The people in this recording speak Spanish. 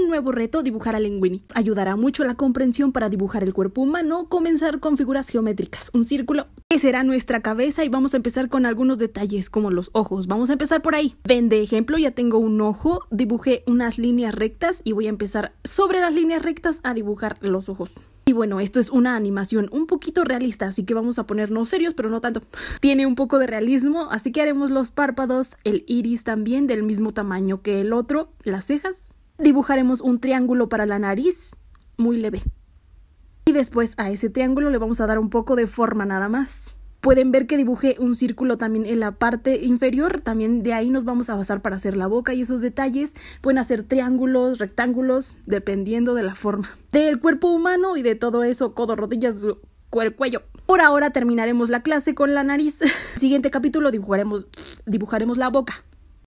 un nuevo reto dibujar a Linguini. Ayudará mucho la comprensión para dibujar el cuerpo humano, comenzar con figuras geométricas, un círculo que será nuestra cabeza y vamos a empezar con algunos detalles como los ojos. Vamos a empezar por ahí. Ven de ejemplo, ya tengo un ojo, dibujé unas líneas rectas y voy a empezar sobre las líneas rectas a dibujar los ojos. Y bueno, esto es una animación un poquito realista, así que vamos a ponernos serios, pero no tanto. Tiene un poco de realismo, así que haremos los párpados, el iris también del mismo tamaño que el otro, las cejas, dibujaremos un triángulo para la nariz muy leve. Y después a ese triángulo le vamos a dar un poco de forma nada más. Pueden ver que dibujé un círculo también en la parte inferior, también de ahí nos vamos a basar para hacer la boca y esos detalles. Pueden hacer triángulos, rectángulos, dependiendo de la forma. Del cuerpo humano y de todo eso, codo, rodillas, cuello. Por ahora terminaremos la clase con la nariz. siguiente capítulo dibujaremos, dibujaremos la boca.